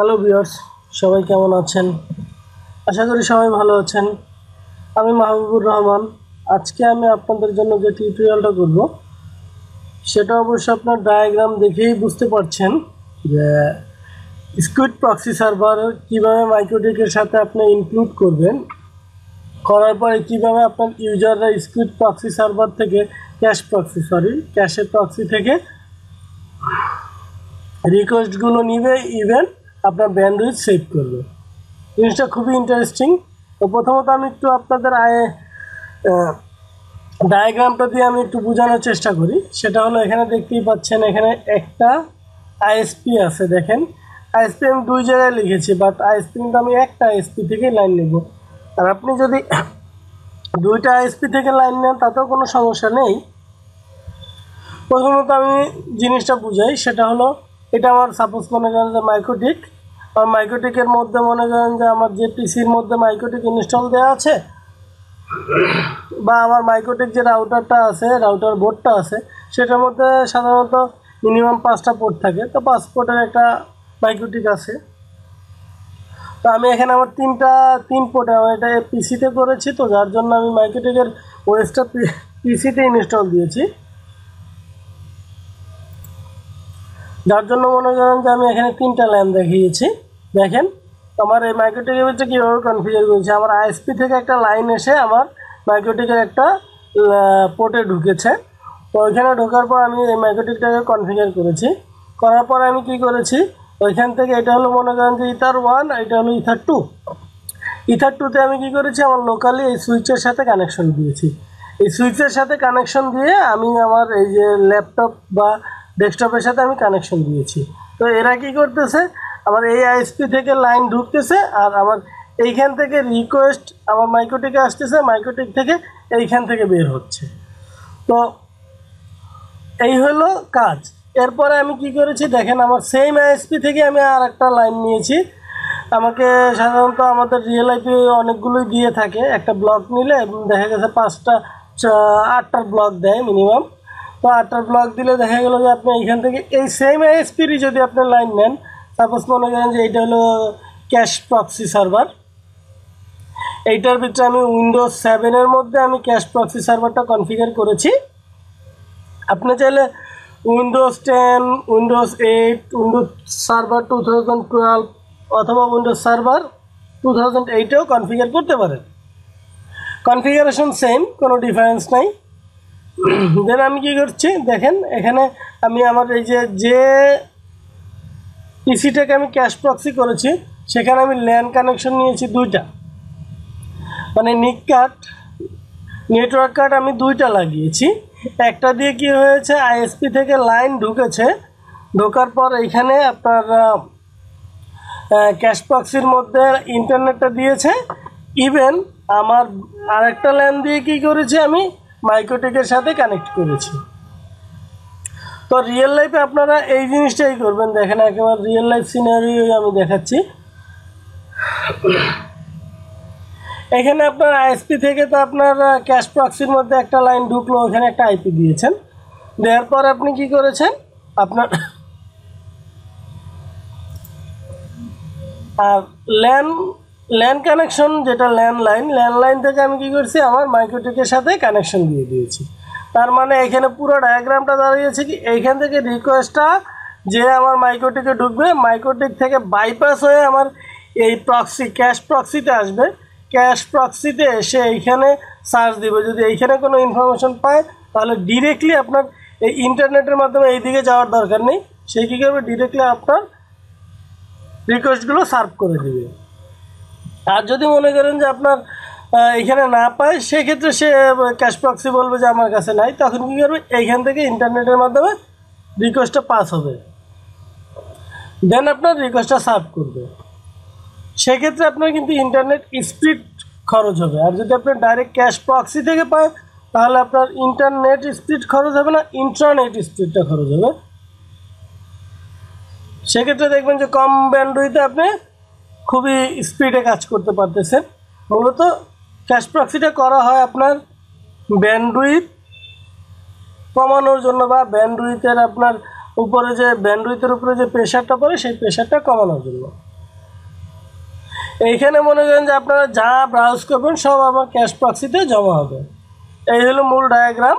Hello viewers সবাই কেমন আছেন আশা করি সবাই ভালো আছেন আমি মাহবুবুর রহমান আজকে আমি আপনাদের জন্য যে টিউটোরিয়ালটা করব সেটা অবশ্য আপনার ডায়াগ্রাম দেখেই বুঝতে পারছেন যে স্কুইড প্রক্সি সার্ভার কীভাবে মাইক্রোটেকের সাথে আপনি ইনক্লুড করবেন করার পরে কীভাবে আপনার ইউজাররা স্কুইড প্রক্সি সার্ভার থেকে ক্যাশ প্রক্সি সরি ক্যাশের প্রক্সি থেকে রিকোয়েস্টগুলো নিবে ইভেন্ট আপনার ব্যান্ডউইথ সেভ করবে জিনিসটা খুবই ইন্টারেস্টিং তো প্রথমত আমি একটু আপনাদের আয়ে ডায়াগ্রামটা দিয়ে আমি একটু বোঝানোর চেষ্টা করি সেটা হলো এখানে দেখতেই পাচ্ছেন এখানে একটা আইএসপি আছে দেখেন আইএসপি আমি দুই জায়গায় লিখেছি বাট আইএসপি কিন্তু আমি একটা আইএসপি থেকেই লাইন নেব আর আপনি যদি দুইটা আইএসপি থেকে লাইন নেন তাতেও কোনো সমস্যা নেই প্রথমত আমি জিনিসটা বুঝাই সেটা হলো এটা আমার সাপোজ মনে করেন যে মাইক্রোটিক আর মাইক্রোটিকের মধ্যে মনে করেন যে আমার যে পিসির মধ্যে মাইক্রোটিক ইনস্টল দেওয়া আছে বা আমার মাইক্রোটিক যে রাউটারটা আছে রাউটার বোর্ডটা আছে সেটার মধ্যে সাধারণত মিনিমাম পাঁচটা পোর্ট থাকে তো পাঁচ পোর্টের একটা মাইক্রোটিক আছে তো আমি এখানে আমার তিনটা তিন পোর্টে আমার এটা পিসিতে করেছি তো যার জন্য আমি মাইক্রোটিকের ওয়েস্টটা পিসিতে ইনস্টল দিয়েছি যার জন্য মনে করেন যে আমি এখানে তিনটা ল্যাম্প দেখিয়েছি দেখেন আমার এই মাইক্রোটিকের হচ্ছে কীভাবে কনফিগার করেছে আমার আইএসপি থেকে একটা লাইন এসে আমার মাইক্রোটিকের একটা পোর্টে ঢুকেছে তো ওইখানে ঢোকার পর আমি এই মাইক্রোটিকটাকে কনফিগার করেছি করার পর আমি কি করেছি ওইখান থেকে এটা হলো মনে করেন যে ইথার ওয়ান এটা হলো ইথার টু ইথার টুতে আমি কি করেছি আমার লোকালি এই সুইচের সাথে কানেকশন দিয়েছি এই সুইচের সাথে কানেকশন দিয়ে আমি আমার এই যে ল্যাপটপ বা ডেস্কটপের সাথে আমি কানেকশন দিয়েছি তো এরা কি করতেছে আমার এই আইএসপি থেকে লাইন ঢুকতেছে আর আমার এইখান থেকে রিকোয়েস্ট আমার মাইক্রোটেকে আসতেছে মাইক্রোটেক থেকে এইখান থেকে বের হচ্ছে তো এই হলো কাজ এরপরে আমি কি করেছি দেখেন আমার সেম আইএসপি থেকে আমি আর একটা লাইন নিয়েছি আমাকে সাধারণত আমাদের রিয়েল আইপি অনেকগুলোই দিয়ে থাকে একটা ব্লক নিলে দেখা গেছে পাঁচটা আটটার ব্লক দেয় মিনিমাম ওয়াটার ব্লক দিলে দেখা গেলো যে আপনি এইখান থেকে এই সেম এসপিরই যদি আপনি লাইন নেন সাপোজ মনে করেন যে এইটা হলো ক্যাশ প্রক্সি সার্ভার এইটার ভিতরে আমি উইন্ডোজ সেভেনের মধ্যে আমি ক্যাশ প্রক্সি সার্ভারটা কনফিগার করেছি আপনি চাইলে Windows ten Windows eight Windows server two thousand twelve অথবা উইন্ডোজ সার্ভার টু থাউজেন্ড এইটেও কনফিগার করতে পারেন কনফিগারেশন সেম কোনো ডিফারেন্স নাই দেন আমি কি করছি দেখেন এখানে আমি আমার এই যে যে পিসিটাকে আমি ক্যাশ প্রক্সি করেছি সেখানে আমি ল্যান কানেকশন নিয়েছি দুইটা মানে নিক কার্ড নেটওয়ার্ক কার্ড আমি দুইটা লাগিয়েছি একটা দিয়ে কি হয়েছে আইএসপি থেকে লাইন ঢুকেছে ঢোকার পর এইখানে আপনার ক্যাশ প্রক্সির মধ্যে ইন্টারনেটটা দিয়েছে ইভেন আমার আরেকটা ল্যান দিয়ে কি করেছি আমি মাইক্রোটেকের সাথে কানেক্ট করেছি তো রিয়েল লাইফে আপনারা এই জিনিসটাই করবেন দেখেন একেবারে রিয়েল লাইফ সিনারিও আমি দেখাচ্ছি এখানে আপনার আইএসপি থেকে তো আপনার ক্যাশ প্রক্সির মধ্যে একটা লাইন ঢুকলো ওখানে একটা আইপি দিয়েছেন দেওয়ার পর আপনি কি করেছেন আপনার আর ল্যান ল্যান্ড কানেকশন যেটা ল্যান্ডলাইন ল্যান্ডলাইন থেকে আমি কী করছি আমার মাইক্রোটেকের সাথে কানেকশন দিয়ে দিয়েছি তার মানে এখানে পুরো ডায়াগ্রামটা দাঁড়িয়েছে কি এইখান থেকে রিকোয়েস্টটা যে আমার মাইক্রোটেকে ঢুকবে মাইক্রোটেক থেকে বাইপাস হয়ে আমার এই প্রক্সি ক্যাশ প্রক্সিতে আসবে ক্যাশ প্রক্সিতে এসে এইখানে সার্চ দিবে যদি এইখানে কোনো ইনফরমেশন পায় তাহলে ডিরেক্টলি আপনার এই ইন্টারনেটের মাধ্যমে এই দিকে যাওয়ার দরকার নেই সেই কী করবে ডিরেক্টলি আপনার রিকোয়েস্টগুলো সার্ভ করে দেবে আর যদি মনে করেন যে আপনার এখানে না পায় সেক্ষেত্রে সে ক্যাশ প্রক্সি বলবে যে আমার কাছে নাই তখন কী করবে এইখান থেকে ইন্টারনেটের মাধ্যমে রিকোয়েস্টটা পাস হবে দেন আপনার রিকোয়েস্টটা সার্ভ করবে সেক্ষেত্রে আপনার কিন্তু ইন্টারনেট স্পিড খরচ হবে আর যদি আপনার ডাইরেক্ট ক্যাশ প্রক্সি থেকে পায় তাহলে আপনার ইন্টারনেট স্পিড খরচ হবে না ইন্টারনেট স্পিডটা খরচ হবে সেক্ষেত্রে দেখবেন যে কম ব্যান্ডুইতে আপনি খুবই স্পিডে কাজ করতে পারতেছেন মূলত ক্যাশ প্রক্সিটা করা হয় আপনার ব্যান্ডউইথ কমানোর জন্য বা ব্যান্ডউইথের আপনার উপরে যে ব্যান্ডুইথের উপরে যে প্রেশারটা পড়ে সেই প্রেশারটা কমানোর জন্য এইখানে মনে করেন যে আপনারা যা ব্রাউজ করবেন সব আমার ক্যাশ প্রক্সিতে জমা হবে এই হলো মূল ডায়াগ্রাম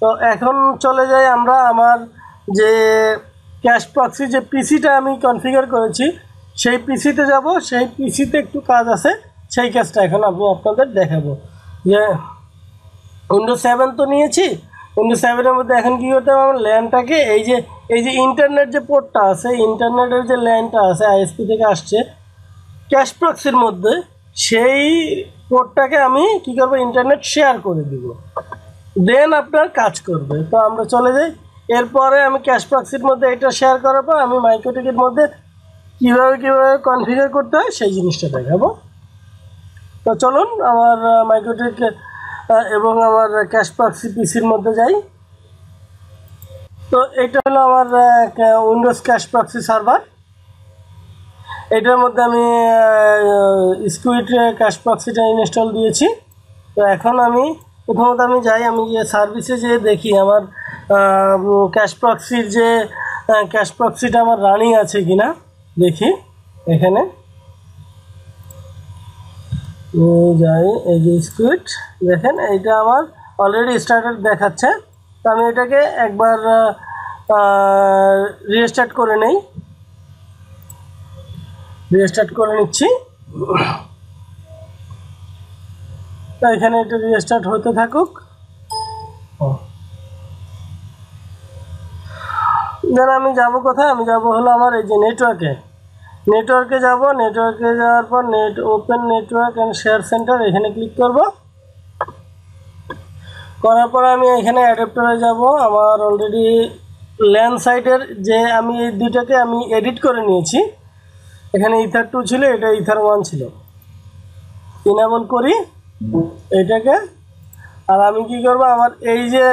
তো এখন চলে যাই আমরা আমার যে ক্যাশ প্রক্সি যে পিসিটা আমি কনফিগার করেছি সেই পিসিতে যাব সেই পিসিতে একটু কাজ আছে সেই কাজটা এখন আমি আপনাদের দেখাবো যে উইন্ডো সেভেন তো নিয়েছি উইন্ডো সেভেনের মধ্যে এখন কী করতে হবে আমার ল্যান্ডটাকে এই যে এই যে ইন্টারনেট যে পোর্টটা আছে ইন্টারনেটের যে ল্যান্ডটা আছে আইএসপি থেকে আসছে ক্যাশ প্রক্সির মধ্যে সেই পোর্টটাকে আমি কি করব ইন্টারনেট শেয়ার করে দিব দেন আপনার কাজ করবে তো আমরা চলে যাই এরপরে আমি ক্যাশ প্রক্সির মধ্যে এটা শেয়ার করার পর আমি মাইক্রোটিকের মধ্যে কীভাবে কীভাবে কনফিগার করতে হয় সেই জিনিসটা দেখাবো তো চলুন আমার মাইক্রোটেক এবং আমার ক্যাশ সিপিসির পিসির মধ্যে যাই তো এটা হলো আমার উইন্ডোজ ক্যাশ সার্ভার এটার মধ্যে আমি স্কুইড ক্যাশ প্রক্সিটা ইনস্টল দিয়েছি তো এখন আমি প্রথমত আমি যাই আমি যে সার্ভিসে যে দেখি আমার ক্যাশ প্রক্সির যে ক্যাশ প্রক্সিটা আমার রানিং আছে কিনা দেখি এখানে যাই এই যে স্কুইট দেখেন এইটা আমার অলরেডি স্টার্টেড দেখাচ্ছে তো আমি এটাকে একবার রিস্টার্ট করে নেই রিস্টার্ট করে নিচ্ছি তো এখানে এটা রিস্টার্ট হতে থাকুক ও দেন আমি যাব কোথায় আমি যাব হলো আমার এই যে নেটওয়ার্কে নেটওয়ার্কে যাব নেটওয়ার্কে যাওয়ার পর net open network and share center এখানে ক্লিক করব করার পর আমি এখানে অ্যাডাপ্টারে যাব আমার অলরেডি ল্যান্ড সাইটের যে আমি এই দুইটাকে আমি এডিট করে নিয়েছি এখানে ইথার টু ছিল এটা ইথার ওয়ান ছিল ইনাবল করি এটাকে আর আমি কি করব আমার এই যে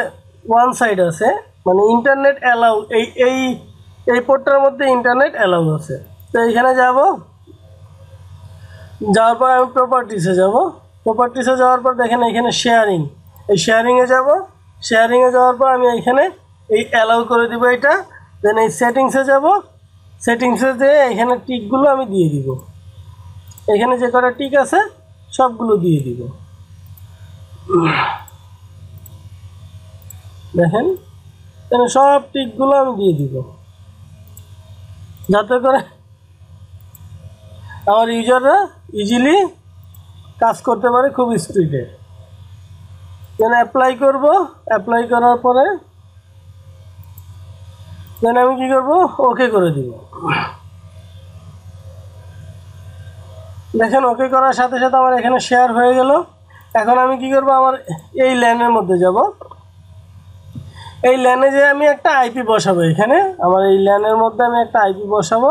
ওয়ান সাইড আছে মানে ইন্টারনেট অ্যালাউ এই এই এই পোর্টটার মধ্যে ইন্টারনেট অ্যালাউ আছে তো এইখানে যাব যাওয়ার পর আমি প্রপার্টিসে যাব প্রপার্টিসে যাওয়ার পর দেখেন এখানে শেয়ারিং এই শেয়ারিংয়ে যাব শেয়ারিংয়ে যাওয়ার পর আমি এখানে এই অ্যালাউ করে দিব এটা দেন এই সেটিংসে যাব সেটিংসে দিয়ে এখানে টিকগুলো আমি দিয়ে দিব এখানে যে কটা টিক আছে সবগুলো দিয়ে দিব দেখেন তাহলে সব টিকগুলো আমি দিয়ে দিব যাতে করে আমার ইউজাররা ইজিলি কাজ করতে পারে খুব স্পিডে যেন অ্যাপ্লাই করব অ্যাপ্লাই করার পরে দেন আমি কী করবো ওকে করে দিব দেখেন ওকে করার সাথে সাথে আমার এখানে শেয়ার হয়ে গেল এখন আমি কি করব আমার এই ল্যানের মধ্যে যাব এই ল্যানে যে আমি একটা আইপি বসাবো এখানে আমার এই ল্যানের মধ্যে আমি একটা আইপি বসাবো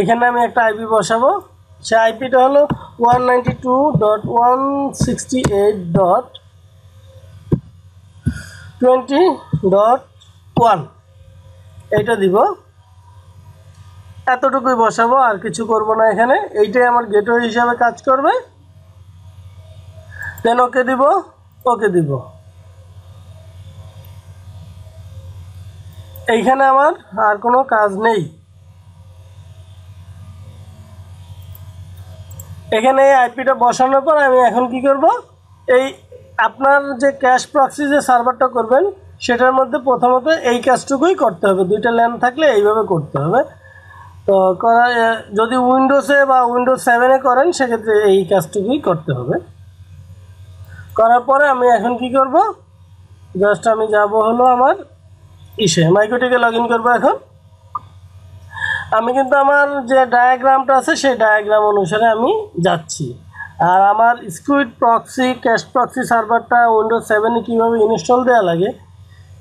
এখানে আমি একটা আইপি বসাবো সে আইপিটা হলো one ninety two dot one sixty eight dot twenty dot one এইটা দিব এতটুকুই বসাবো আর কিছু করব না এখানে এইটাই আমার গেটওয়ে হিসাবে কাজ করবে দেন ওকে দিব ওকে দিব এইখানে আমার আর কোনো কাজ নেই এখানে এই আইপিটা বসানোর পর আমি এখন কি করব এই আপনার যে ক্যাশ প্রক্সি যে সার্ভারটা করবেন সেটার মধ্যে প্রথমত এই কাজটুকুই করতে হবে দুইটা ল্যান থাকলে এইভাবে করতে হবে তো করা যদি উইন্ডোসে বা উইন্ডোজ সেভেনে করেন সেক্ষেত্রে এই কাজটুকুই করতে হবে করার পরে আমি এখন কি করব জাস্ট আমি যাব হলো আমার ইসে মাইক্রোটিকে লগ ইন করবো এখন আমি কিন্তু আমার যে ডায়াগ্রামটা আছে সেই ডায়াগ্রাম অনুসারে আমি যাচ্ছি আর আমার স্কুইড প্রক্সি ক্যাশ প্রক্সি সার্ভারটা উইন্ডোজ সেভেনে কীভাবে ইনস্টল দেওয়া লাগে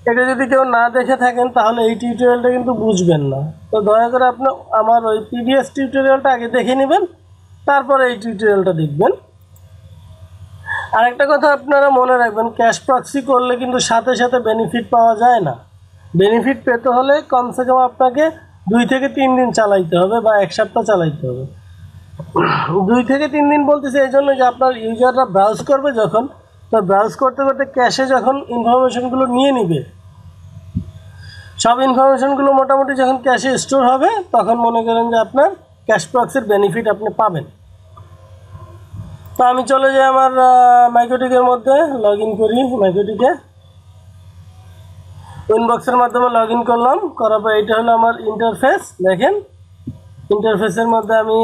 এটা যদি কেউ না দেখে থাকেন তাহলে এই টিউটোরিয়ালটা কিন্তু বুঝবেন না তো দয়া করে আপনি আমার ওই পিডিএস টিউটোরিয়ালটা আগে দেখে নেবেন তারপরে এই টিউটোরিয়ালটা দেখবেন আরেকটা কথা আপনারা মনে রাখবেন ক্যাশ প্রক্সি করলে কিন্তু সাথে সাথে বেনিফিট পাওয়া যায় না বেনিফিট পেতে হলে কমসে কম আপনাকে দুই থেকে তিন দিন চালাইতে হবে বা এক সপ্তাহ চালাইতে হবে দুই থেকে তিন দিন বলতেছে এই জন্য যে আপনার ইউজাররা ব্রাউজ করবে যখন তো ব্রাউজ করতে করতে ক্যাশে যখন ইনফরমেশনগুলো নিয়ে নিবে সব ইনফরমেশনগুলো মোটামুটি যখন ক্যাশে স্টোর হবে তখন মনে করেন যে আপনার ক্যাশ প্রক্সের বেনিফিট আপনি পাবেন তো আমি চলে যাই আমার মাইক্রোটিকের মধ্যে লগ ইন করি মাইক্রোটিকে ইনবক্সের মাধ্যমে লগ ইন করলাম করার পর এটা হলো আমার ইন্টারফেস দেখেন ইন্টারফেসের মধ্যে আমি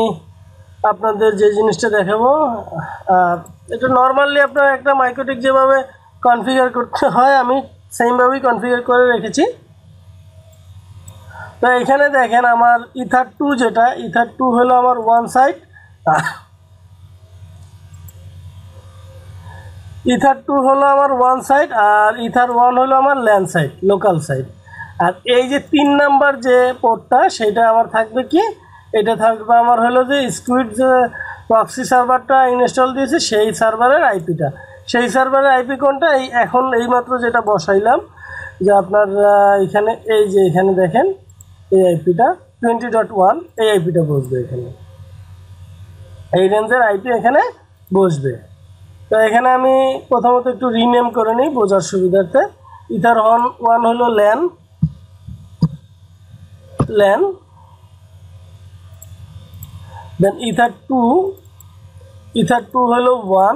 আপনাদের যে জিনিসটা দেখাবো এটা নর্মালি আপনার একটা মাইক্রোটিক যেভাবে কনফিগার করতে হয় আমি সেইভাবেই কনফিগার করে রেখেছি তো এখানে দেখেন আমার ইথার টু যেটা ইথার টু হলো আমার ওয়ান সাইড ইথার টু হলো আমার ওয়ান সাইড আর ইথার ওয়ান হলো আমার ল্যান্ড সাইড লোকাল সাইড আর এই যে তিন নাম্বার যে পোর্টটা সেটা আমার থাকবে কি এটা থাকবে আমার হলো যে স্কুইড যে প্রক্সি সার্ভারটা ইনস্টল দিয়েছে সেই সার্ভারের আইপিটা সেই সার্ভারের আইপি কোনটা এই এখন এইমাত্র যেটা বসাইলাম যে আপনার এখানে এই যে এখানে দেখেন এই আইপিটা টোয়েন্টি ডট ওয়ান এই আইপিটা বসবে এখানে এই রেঞ্জের আইপি এখানে বসবে তো এখানে আমি প্রথমত একটু রিনেম করে নিই বোঝার সুবিধার্থে ইথার হন ওয়ান হলো LAN LAN then ether two ether two হলো ওয়ান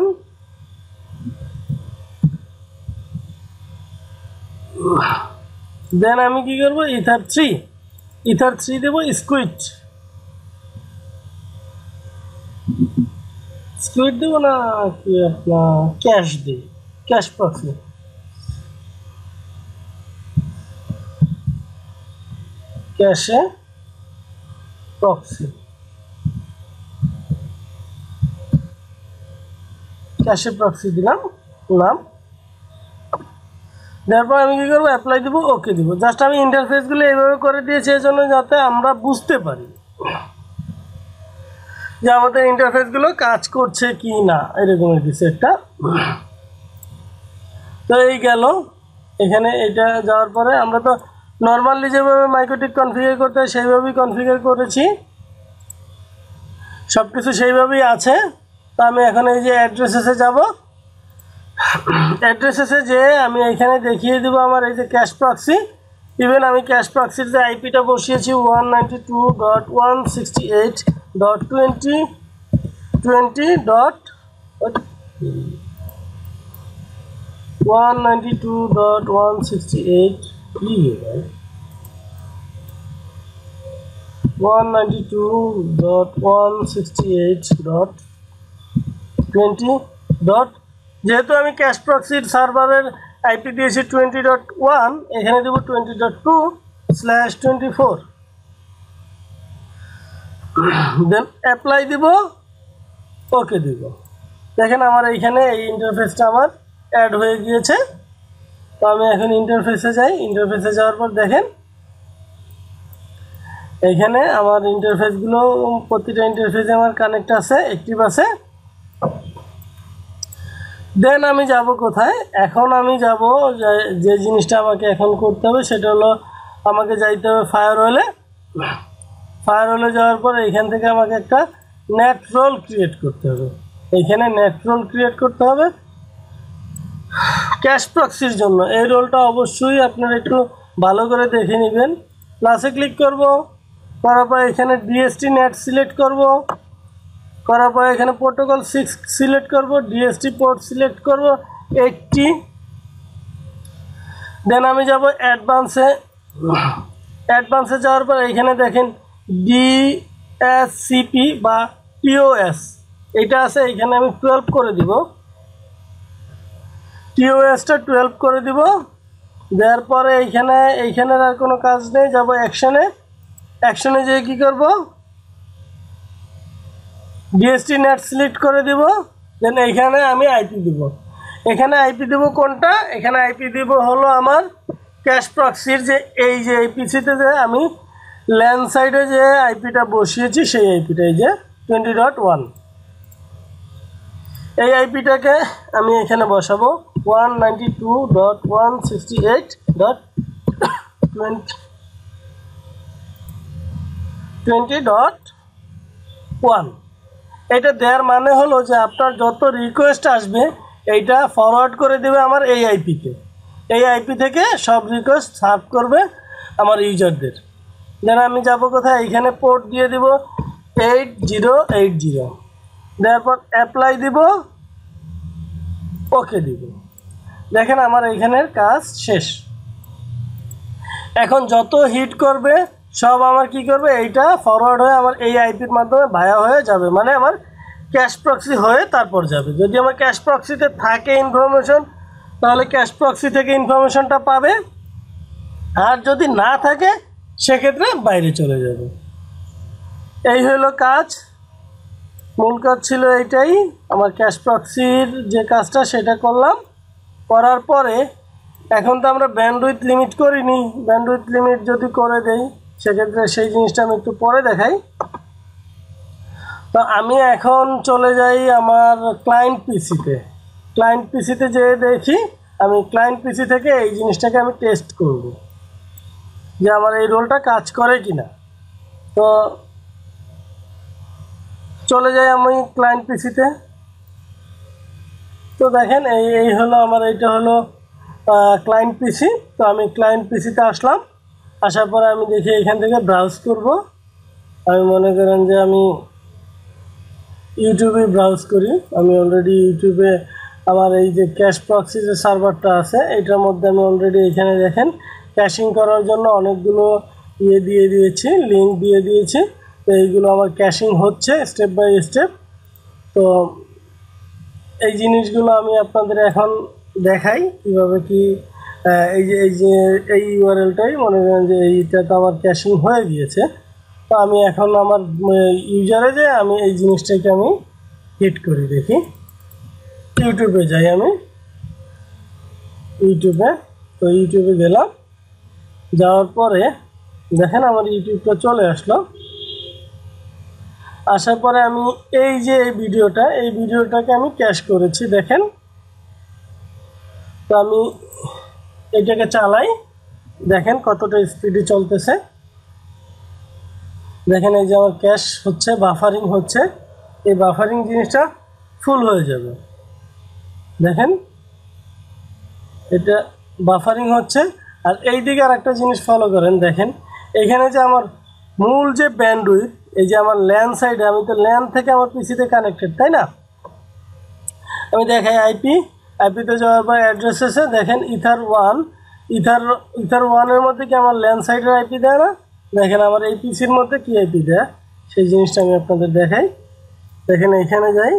দেন আমি কি করবো ইথার থ্রি ইথার থ্রি দেবো স্কুইট সুইট দেবো না কি আপনার ক্যাশ দিই ক্যাশ প্রফিট ক্যাশে প্রক্সি ক্যাশে প্রক্সি দিলাম নাম তারপর আমি কী করবো অ্যাপ্লাই দেবো ওকে দেবো জাস্ট আমি ইন্টারফেসগুলো এইভাবে করে দিয়েছি এই জন্য যাতে আমরা বুঝতে পারি যে আমাদের ইন্টারফেসগুলো কাজ করছে কি না এরকম কিছু একটা তো এই গেল এখানে এটা যাওয়ার পরে আমরা তো নর্মালি যেভাবে মাইক্রোটিক কনফিগার করতে হয় সেইভাবেই কনফিগার করেছি সব কিছু সেইভাবেই আছে তো আমি এখন এই যে অ্যাড্রেসেসে যাব অ্যাড্রেসেসে যে আমি এখানে দেখিয়ে দেবো আমার এই যে ক্যাশ প্রক্সি ইভেন আমি ক্যাশ প্রক্সির যে আইপিটা বসিয়েছি one ninety two dot one sixty eight 10.20 20. 192.168.192.168.20. যেহেতু আমি ক্যাশ প্রক্সিড সার্ভারের আইপি বিসি 20.1 এখানে দেব 20.2 /24 দেন অ্যাপ্লাই দিব ওকে দিব দেখেন আমার এইখানে এই ইন্টারফেসটা আমার অ্যাড হয়ে গিয়েছে তো আমি এখন ইন্টারফেসে যাই ইন্টারফেসে যাওয়ার পর দেখেন এইখানে আমার ইন্টারফেসগুলো প্রতিটা ইন্টারফেসে আমার কানেক্ট আছে অ্যাক্টিভ আছে দেন আমি যাব কোথায় এখন আমি যাব যে জিনিসটা আমাকে এখন করতে হবে সেটা হলো আমাকে যাইতে হবে ফায়ার ওয়েলে ফায়ার হলে যাওয়ার পর এখান থেকে আমাকে একটা নেট রোল ক্রিয়েট করতে হবে এইখানে নেট রোল ক্রিয়েট করতে হবে ক্যাশ প্রক্সির জন্য এই রোলটা অবশ্যই আপনারা একটু ভালো করে দেখে নেবেন প্লাসে ক্লিক করব করার পর এখানে ডিএসটি নেট সিলেক্ট করব করার পর এখানে প্রোটোকল সিক্স সিলেক্ট করব ডিএসটি পোর্ট সিলেক্ট করব এইটটি দেন আমি যাব অ্যাডভান্সে অ্যাডভান্সে যাওয়ার পর এখানে দেখেন ডিএসসিপি বা টিওএস এটা আছে এখানে আমি টুয়েলভ করে দিব টিওএসটা টুয়েলভ করে দিব দেওয়ার পরে এইখানে এইখানের আর কোনো কাজ নেই যাব অ্যাকশনে অ্যাকশনে যেয়ে কি করব ডিএসটি নেট সিলেক্ট করে দিব দেন এইখানে আমি আইপি দিব এখানে আইপি দিব কোনটা এখানে আইপি দিব হলো আমার ক্যাশ প্রক্সির যে এই যে এই পিসিতে যে আমি ল্যান্ড সাইডে যে আইপিটা বসিয়েছি সেই আইপিটাই যে টোয়েন্টি ডট ওয়ান এই আইপিটাকে আমি এখানে বসাবো one ninety two dot one sixty eight dot twenty dot one এটা দেওয়ার মানে হলো যে আপনার যত রিকোয়েস্ট আসবে এইটা ফরওয়ার্ড করে দেবে আমার এই আইপিতে এই আইপি থেকে সব রিকোয়েস্ট সার্ভ করবে আমার ইউজারদের দেন আমি যাব কোথায় এখানে পোর্ট দিয়ে দিব এইট জিরো এইট জিরো দেওয়ার পর অ্যাপ্লাই দিব ওকে দিব দেখেন আমার এইখানের কাজ শেষ এখন যত হিট করবে সব আমার কি করবে এইটা ফরওয়ার্ড হয়ে আমার এই আইপির মাধ্যমে ভায়া হয়ে যাবে মানে আমার ক্যাশ প্রক্সি হয়ে তারপর যাবে যদি আমার ক্যাশ প্রক্সিতে থাকে ইনফরমেশন তাহলে ক্যাশ প্রক্সি থেকে ইনফরমেশনটা পাবে আর যদি না থাকে সেক্ষেত্রে বাইরে চলে যাবে এই হলো কাজ মূল কাজ ছিল এইটাই আমার ক্যাশ প্রক্সির যে কাজটা সেটা করলাম করার পরে এখন তো আমরা ব্যান্ডউইথ লিমিট করিনি ব্যান্ডউইথ লিমিট যদি করে দেই সেক্ষেত্রে সেই জিনিসটা আমি একটু পরে দেখাই তো আমি এখন চলে যাই আমার ক্লায়েন্ট পিসিতে ক্লায়েন্ট পিসিতে যেয়ে দেখি আমি ক্লায়েন্ট পিসি থেকে এই জিনিসটাকে আমি টেস্ট করবো যে আমার এই রোলটা কাজ করে কি না তো চলে যাই আমি ক্লায়েন্ট পিসিতে তো দেখেন এই এই হলো আমার এইটা হলো ক্লায়েন্ট পিসি তো আমি ক্লায়েন্ট পিসিতে আসলাম আসার পরে আমি দেখি এখান থেকে ব্রাউজ করব আমি মনে করেন যে আমি ইউটিউবে ব্রাউজ করি আমি অলরেডি ইউটিউবে আমার এই যে ক্যাশ প্রক্সি যে সার্ভারটা আছে এটার মধ্যে আমি অলরেডি এখানে দেখেন ক্যাশিং করার জন্য অনেকগুলো ইয়ে দিয়ে দিয়েছি লিঙ্ক দিয়ে দিয়েছি তো এইগুলো আমার ক্যাশিং হচ্ছে স্টেপ বাই স্টেপ তো এই জিনিসগুলো আমি আপনাদের এখন দেখাই কীভাবে কি এই যে এই যে এই ইউআরএলটাই মনে করেন যে এইটা তো আমার ক্যাশিং হয়ে গিয়েছে তো আমি এখন আমার ইউজারে যে আমি এই জিনিসটাকে আমি হিট করি দেখি ইউটিউবে যাই আমি ইউটিউবে তো ইউটিউবে গেলাম যাওয়ার পরে দেখেন আমার ইউটিউবটা চলে আসলো আসার পরে আমি এই যে এই ভিডিওটা এই ভিডিওটাকে আমি ক্যাশ করেছি দেখেন তো আমি এটাকে চালাই দেখেন কতটা স্পিডে চলতেছে দেখেন এই যে আমার ক্যাশ হচ্ছে বাফারিং হচ্ছে এই বাফারিং জিনিসটা ফুল হয়ে যাবে দেখেন এটা বাফারিং হচ্ছে আর এই দিকে আর একটা জিনিস ফলো করেন দেখেন এখানে যে আমার মূল যে ব্যান্ডউইথ এই যে আমার ল্যান সাইডে আমি তো ল্যান থেকে আমার পিসিতে কানেক্টেড তাই না আমি দেখাই আইপি আইপিতে যাওয়ার পর অ্যাড্রেস এসে দেখেন ইথার ওয়ান ইথার ইথার ওয়ানের মধ্যে কি আমার ল্যান্ড সাইডের আইপি দেয় না দেখেন আমার এই পিসির মধ্যে কি আইপি দেয় সেই জিনিসটা আমি আপনাদের দেখাই দেখেন এখানে যাই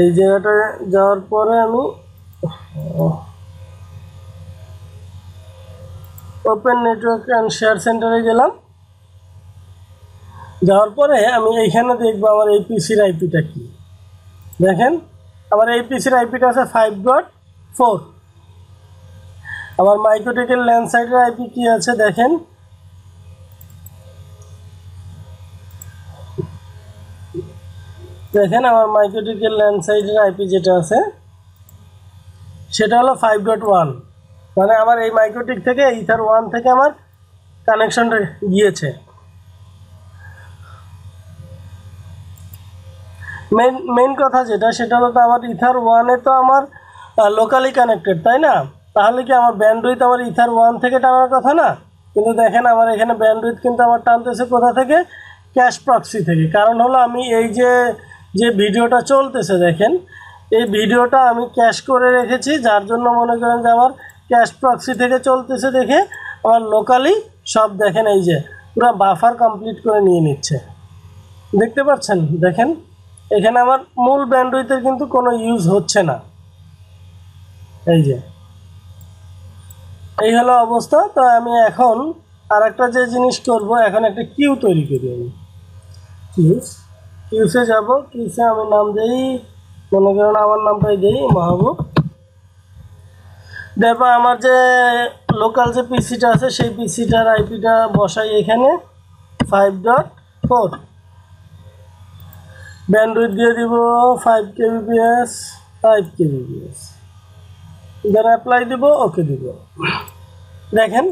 এই জায়গাটা যাওয়ার পরে আমি ওপেন নেটওয়ার্ক অ্যান্ড শেয়ার সেন্টারে গেলাম যাওয়ার পরে আমি এইখানে দেখবো আমার এই পিসির আইপিটা কি দেখেন আমার এই পিসির আইপিটা আছে ফাইভ ডট ফোর আমার মাইক্রোটেকের সাইডের আইপি কি আছে দেখেন দেখেন আমার মাইক্রোটেকের সাইডের আইপি যেটা আছে সেটা হলো ফাইভ ডট ওয়ান মানে আমার এই মাইক্রোটিক থেকে ইথার ওয়ান থেকে আমার কানেকশনটা গিয়েছে মেন মেন কথা যেটা সেটা হলো তো আমার ইথার ওয়ানে তো আমার লোকালি কানেক্টেড তাই না তাহলে কি আমার ব্যান্ডুইথ আমার ইথার ওয়ান থেকে টানার কথা না কিন্তু দেখেন আমার এখানে ব্যান্ডুইথ কিন্তু আমার টানতেছে কোথা থেকে ক্যাশ প্রক্সি থেকে কারণ হলো আমি এই যে যে ভিডিওটা চলতেছে দেখেন এই ভিডিওটা আমি ক্যাশ করে রেখেছি যার জন্য মনে করেন যে আমার ক্যাশ প্রক্সি থেকে চলতেছে দেখে আমার লোকালি সব দেখেন এই যে পুরো বাফার কমপ্লিট করে নিয়ে নিচ্ছে দেখতে পাচ্ছেন দেখেন এখানে আমার মূল ব্যান্ডউইথের কিন্তু কোনো ইউজ হচ্ছে না এই যে এই হলো অবস্থা তো আমি এখন আর একটা যে জিনিস করব এখন একটা কিউ তৈরি করি আমি কিউস কিউসে যাবো কিউসে আমি নাম দিই মনে করেন আমার নামটাই দিই মাহবুব দেখো আমার যে লোকাল যে পিসিটা আছে সেই পিসিটার আইপিটা বসাই এখানে ফাইভ ডট ফোর ব্যান্ডউইথ দিয়ে দিব five kbps five kbps then apply দিব ওকে দিব দেখেন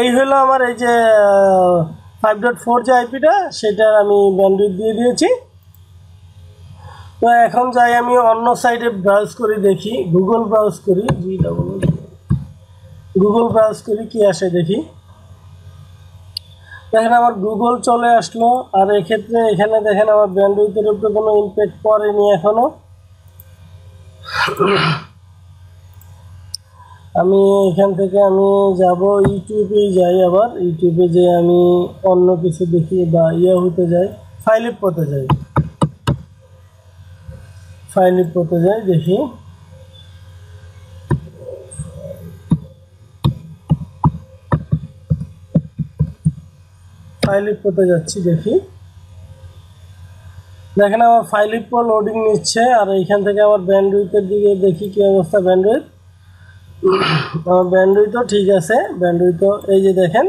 এই হলো আমার এই যে ফাইভ ডট ফোর যে আইপিটা সেটার আমি ব্যান্ডউইথ দিয়ে দিয়েছি তো এখন যাই আমি অন্য সাইডে ব্রাউজ করে দেখি গুগল ব্রাউজ করি জি ডাবল গুগল ব্রাউজ করি কি আসে দেখি দেখেন আমার গুগল চলে আসলো আর এক্ষেত্রে এখানে দেখেন আমার ব্যান্ডউইথের উপরে কোনো ইম্প্যাক্ট পড়েনি এখনো আমি এখান থেকে আমি যাব ইউটিউবে যাই আবার ইউটিউবে যে আমি অন্য কিছু দেখি বা হতে যাই ফাইলিপ পথে যাই ফাইলিপ পথে যাই দেখি ফাইলিপ করতে যাচ্ছি দেখি দেখেন আমার ফাইলিপ লোডিং নিচ্ছে আর এইখান থেকে আমার ব্যান্ডউইথের দিকে দেখি কি অবস্থা ব্যান্ডউইথ আমার ব্যান্ডউইথও ঠিক আছে ব্যান্ডউইথও এই যে দেখেন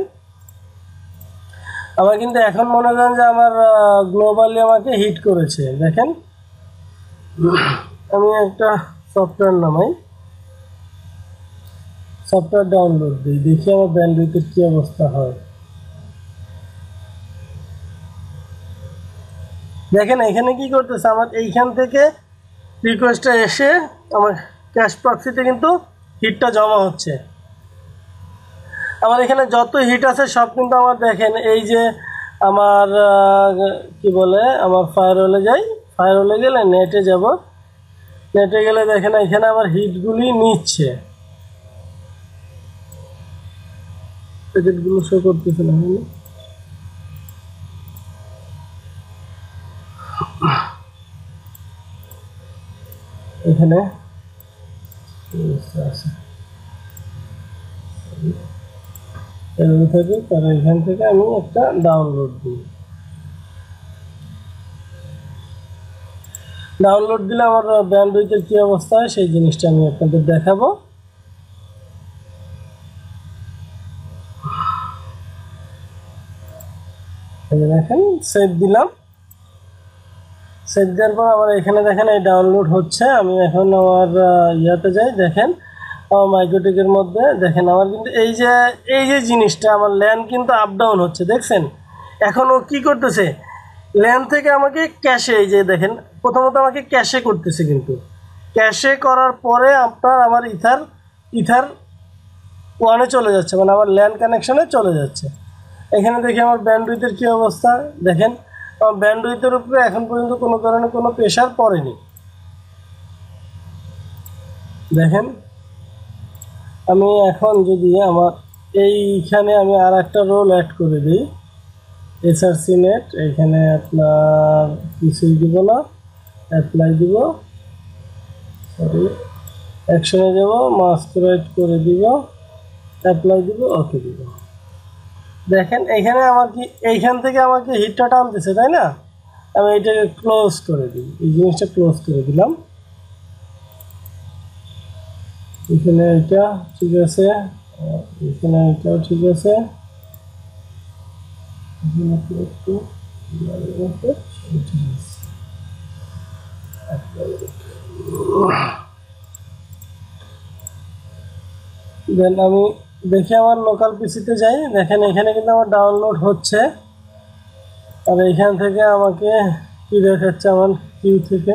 আমার কিন্তু এখন মনে করেন যে আমার গ্লোবালি আমাকে হিট করেছে দেখেন আমি একটা সফটওয়্যার নামাই সফটওয়্যার ডাউনলোড দিই দেখি আমার ব্যান্ডউইথের কী অবস্থা হয় দেখেন এখানে কি করতেছে আমার এইখান থেকে রিকোয়েস্টটা এসে আমার ক্যাশ প্রক্সিতে কিন্তু হিটটা জমা হচ্ছে আমার এখানে যত হিট আছে সব কিন্তু আমার দেখেন এই যে আমার কি বলে আমার ফায়ারওয়ালে যাই ফায়ারওয়ালে গেলে নেটে যাব নেটে গেলে দেখেন এখানে আমার হিটগুলি নিচ্ছে প্যাকেটগুলো শো করতেছে না এখানে এভাবে থাকে তারা এখান থেকে আমি একটা ডাউনলোড দিই ডাউনলোড দিলে আমার ব্যান্ডউইথের কী অবস্থা হয় সেই জিনিসটা আমি আপনাদের দেখাবো দেখেন সেভ দিলাম সেট দেওয়ার পর আবার এখানে দেখেন এই ডাউনলোড হচ্ছে আমি এখন আমার ইয়াতে যাই দেখেন মাইক্রোটেকের মধ্যে দেখেন আমার কিন্তু এই যে এই যে জিনিসটা আমার ল্যান কিন্তু আপ ডাউন হচ্ছে দেখছেন এখন ও কী করতেছে ল্যান থেকে আমাকে ক্যাশে এই যে দেখেন প্রথমত আমাকে ক্যাশে করতেছে কিন্তু ক্যাশে করার পরে আপনার আমার ইথার ইথার ওয়ানে চলে যাচ্ছে মানে আমার ল্যান্ড কানেকশানে চলে যাচ্ছে এখানে দেখি আমার ব্যান্ডউইথের কী অবস্থা দেখেন ব্যান্ডের উপরে এখন পর্যন্ত কোনো ধরনের কোনো প্রেশার পড়েনি দেখেন আমি এখন যদি আমার এইখানে আমি আর একটা রোল অ্যাড করে দিই এসআরসি নেট এখানে আপনার কিছুই দিব না অ্যাপ্লাই দিব সরি অ্যাকশনে যাব মাস্ক রাইট করে দিব অ্যাপ্লাই দিব ওকে দিব দেখেন এখানে আমার কি এইখান থেকে আমাকে হিটটা টানতেছে তাই না আমি এটাকে ক্লোজ করে দিই এই জিনিসটা ক্লোজ করে দিলাম এখানে এটা ঠিক আছে এখানে এটাও ঠিক আছে ঠিক আছে দেন আমি দেখি আমার লোকাল পিসিতে যাই দেখেন এখানে কিন্তু আমার ডাউনলোড হচ্ছে আর এখান থেকে আমাকে কি দেখাচ্ছে আমার কিউ থেকে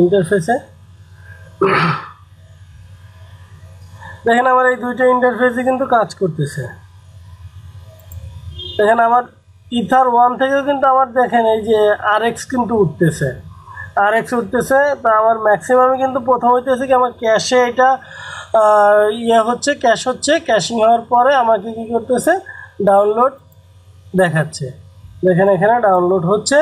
ইন্টারফেসে দেখেন আমার এই দুইটা ইন্টারফেসে কিন্তু কাজ করতেছে দেখেন আমার ইথার ওয়ান থেকেও কিন্তু আমার দেখেন এই যে আর কিন্তু উঠতেছে আর এক্স উঠতেছে তা আমার ম্যাক্সিমামে কিন্তু প্রথম হইতেছে কি আমার ক্যাশে এটা ইয়ে হচ্ছে ক্যাশ হচ্ছে ক্যাশিং হওয়ার পরে আমাকে কী করতেছে ডাউনলোড দেখাচ্ছে দেখেন এখানে ডাউনলোড হচ্ছে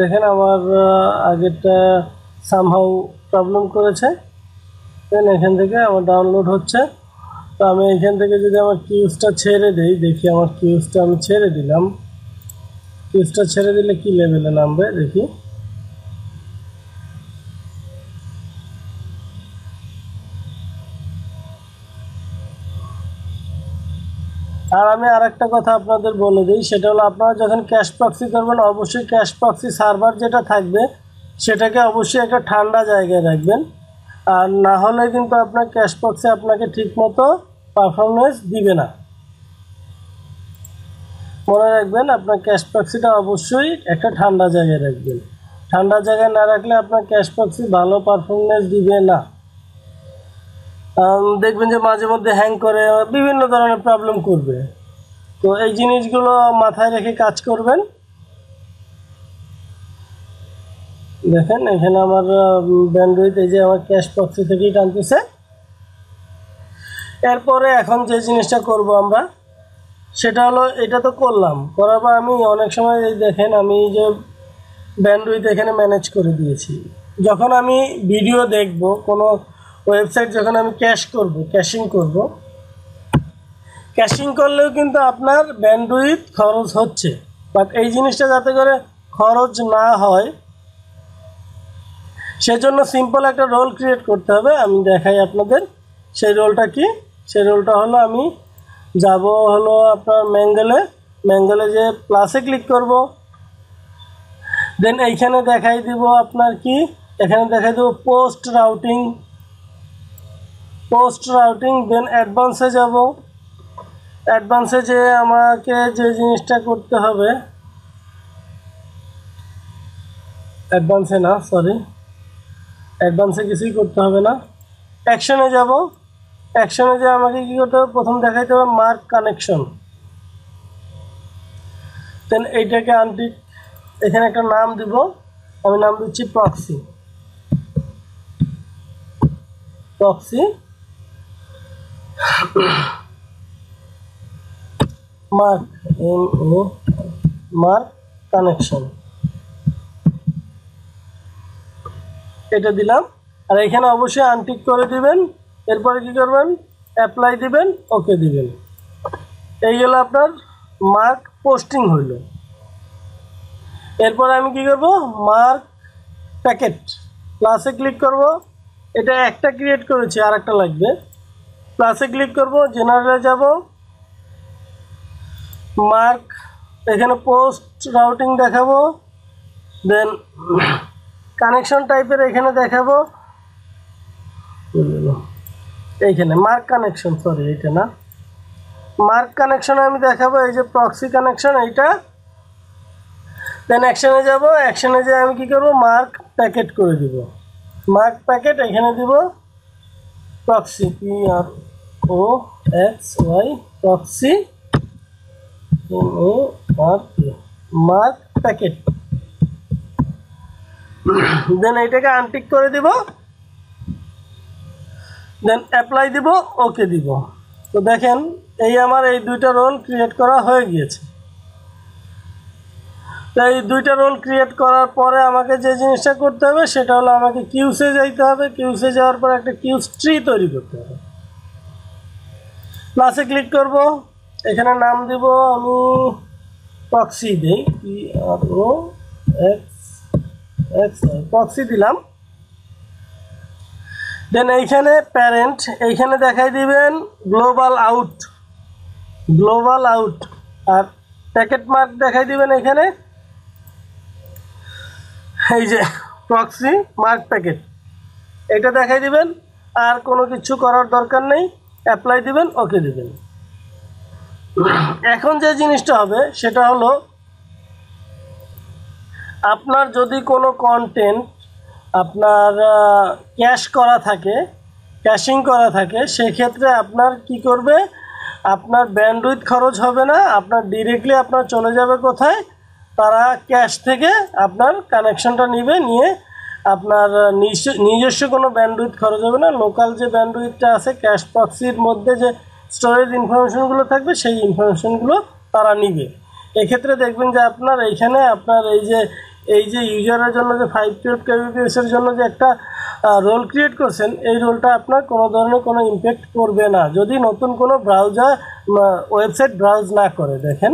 দেখেন আমার আগেরটা সামহাউ প্রবলেম করেছে দেন এখান থেকে আমার ডাউনলোড হচ্ছে তো আমি এখান থেকে যদি আমার কিউসটা ছেড়ে দেই দেখি আমার কিউসটা আমি ছেড়ে দিলাম কিউসটা ছেড়ে দিলে কি লেভেলে নামবে দেখি আর আমি আর একটা কথা আপনাদের বলে দিই সেটা হলো আপনারা যখন ক্যাশ প্রক্সি করবেন অবশ্যই ক্যাশ প্রক্সি সার্ভার যেটা থাকবে সেটাকে অবশ্যই একটা ঠান্ডা জায়গায় রাখবেন আর না হলে কিন্তু আপনার ক্যাশবক্সে আপনাকে ঠিকমতো পারফরমেন্স দিবে না মনে রাখবেন আপনার ক্যাশবক্সিটা অবশ্যই একটা ঠান্ডা জায়গায় রাখবেন ঠান্ডা জায়গায় না রাখলে আপনার ক্যাশবক্সি ভালো পারফরমেন্স দিবে না দেখবেন যে মাঝে মধ্যে হ্যাং করে বিভিন্ন ধরনের প্রবলেম করবে তো এই জিনিসগুলো মাথায় রেখে কাজ করবেন দেখেন এখানে আমার ব্যান্ডুইথ এই যে আমার ক্যাশ পক্ষি থেকেই টানতেছে এরপরে এখন যে জিনিসটা করব আমরা সেটা হলো এটা তো করলাম করার পর আমি অনেক সময় এই দেখেন আমি যে ব্যান্ডুইথ এখানে ম্যানেজ করে দিয়েছি যখন আমি ভিডিও দেখব কোনো ওয়েবসাইট যখন আমি ক্যাশ করব ক্যাশিং করব ক্যাশিং করলেও কিন্তু আপনার ব্যান্ডুইথ খরচ হচ্ছে বাট এই জিনিসটা যাতে করে খরচ না হয় সেজন্য সিম্পল একটা রোল ক্রিয়েট করতে হবে আমি দেখাই আপনাদের সেই রোলটা কি সেই রোলটা হলো আমি যাব হলো আপনার ম্যাঙ্গেলে ম্যাঙ্গেলে যে প্লাসে ক্লিক করব দেন এইখানে দেখাই দিব আপনার কি এখানে দেখাই দেবো post routing post routing then অ্যাডভান্সে যাব অ্যাডভান্সে যে আমাকে যে জিনিসটা করতে হবে অ্যাডভান্সে না সরি অ্যাডভান্সে কিছুই করতে হবে না অ্যাকশনে যাব অ্যাকশনে যে আমাকে কী করতে হবে প্রথম দেখাইতে হবে মার্ক কানেকশন দেন এইটাকে আনটি এখানে একটা নাম দিব আমি নাম দিচ্ছি proxy proxy mark mark connection এটা দিলাম আর এখানে অবশ্যই আনটিক করে দিবেন এরপরে কি করবেন অ্যাপ্লাই দিবেন ওকে দিবেন এই গেল আপনার মার্ক পোস্টিং হইল এরপর আমি কি করব মার্ক প্যাকেট প্লাসে ক্লিক করব এটা একটা ক্রিয়েট করেছি আর একটা লাগবে প্লাসে ক্লিক করব জেনারেলে যাব মার্ক এখানে পোস্ট রাউটিং দেখাবো দেন কানেকশন টাইপের এখানে দেখাবো এইখানে মার্ক কানেকশন সরি এটা না মার্ক কানেকশন আমি দেখাবো এই যে প্রক্সি কানেকশন এইটা দেন অ্যাকশনে যাব অ্যাকশনে যে আমি কি করব মার্ক প্যাকেট করে দিব মার্ক প্যাকেট এখানে দিব proxy P R O X Y proxy O R mark packet then এইটাকে আনটিক করে দিব দেন অ্যাপ্লাই দিব ওকে দিব তো দেখেন এই আমার এই দুইটা রোল ক্রিয়েট করা হয়ে গিয়েছে তো এই দুইটা রোল ক্রিয়েট করার পরে আমাকে যে জিনিসটা করতে হবে সেটা হলো আমাকে কিউসে যাইতে হবে কিউসে যাওয়ার পর একটা কিউস ট্রি তৈরি করতে হবে প্লাসে ক্লিক করব এখানে নাম দিব আমি প্রক্সি দিই পি আর এক্স প্রক্সি দিলাম দেন এইখানে প্যারেন্ট এইখানে দেখাই দিবেন গ্লোবাল আউট গ্লোবাল আউট আর প্যাকেট মার্ক দেখাই দিবেন এখানে এই যে প্রক্সি মার্ক প্যাকেট এটা দেখাই দিবেন আর কোনো কিছু করার দরকার নেই অ্যাপ্লাই দিবেন ওকে দিবেন এখন যে জিনিসটা হবে সেটা হলো আপনার যদি কোনো কন্টেন্ট আপনার ক্যাশ করা থাকে ক্যাশিং করা থাকে সেক্ষেত্রে আপনার কি করবে আপনার ব্যান্ডউইথ খরচ হবে না আপনার ডিরেক্টলি আপনার চলে যাবে কোথায় তারা ক্যাশ থেকে আপনার কানেকশনটা নিবে নিয়ে আপনার নিজস্ব কোনো ব্যান্ডউইথ খরচ হবে না লোকাল যে ব্যান্ডউইথটা আছে ক্যাশ পক্সির মধ্যে যে স্টোরেজ ইনফরমেশনগুলো থাকবে সেই ইনফরমেশনগুলো তারা নিবে এক্ষেত্রে দেখবেন যে আপনার এইখানে আপনার এই যে এই যে ইউজারের জন্য যে ফাইভ পিরিয়ড কেবিপিএসের জন্য যে একটা রোল ক্রিয়েট করছেন এই রোলটা আপনার কোনো ধরনের কোনো ইম্প্যাক্ট করবে না যদি নতুন কোনো ব্রাউজার ওয়েবসাইট ব্রাউজ না করে দেখেন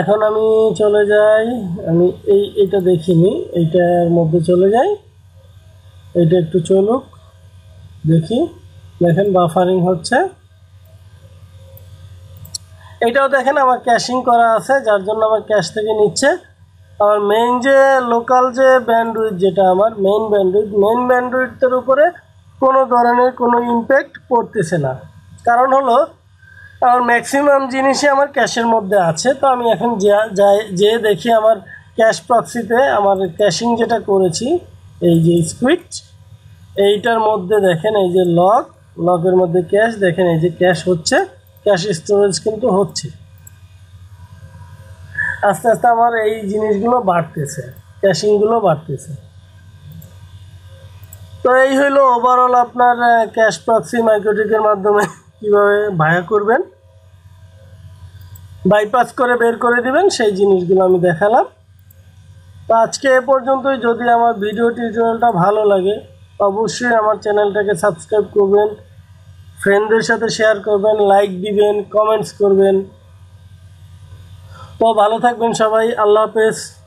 এখন আমি চলে যাই আমি এই এটা দেখিনি এইটার মধ্যে চলে যাই এটা একটু চলুক দেখি দেখেন বাফারিং হচ্ছে এটাও দেখেন আমার ক্যাশিং করা আছে যার জন্য আমার ক্যাশ থেকে নিচ্ছে আমার মেইন যে লোকাল যে ব্যান্ডউইথ যেটা আমার মেইন ব্যান্ডউইথ মেইন ব্যান্ডউইথের উপরে কোনো ধরনের কোনো ইম্প্যাক্ট পড়তেছে না কারণ হলো আমার ম্যাক্সিমাম জিনিসই আমার ক্যাশের মধ্যে আছে তো আমি এখন যাই যে দেখি আমার ক্যাশ প্রক্সিতে আমার ক্যাশিং যেটা করেছি এই যে স্কুইট এইটার মধ্যে দেখেন এই যে লক লকের মধ্যে ক্যাশ দেখেন এই যে ক্যাশ হচ্ছে ক্যাশ স্টোরেজ কিন্তু হচ্ছে আস্তে আস্তে আমার এই জিনিসগুলো বাড়তেছে ক্যাশিংগুলো বাড়তেছে তো এই হইল ওভারঅল আপনার ক্যাশ প্রক্সি মাইক্রোটিকের মাধ্যমে কীভাবে ভায়া করবেন বাইপাস করে বের করে দিবেন সেই জিনিসগুলো আমি দেখালাম তো আজকে এ পর্যন্তই যদি আমার ভিডিও টিউটোরিয়ালটা ভালো লাগে অবশ্যই আমার চ্যানেলটাকে সাবস্ক্রাইব করবেন ফ্রেন্ডদের সাথে শেয়ার করবেন লাইক দিবেন কমেন্টস করবেন তো ভালো থাকবেন সবাই আল্লাহ হাফেজ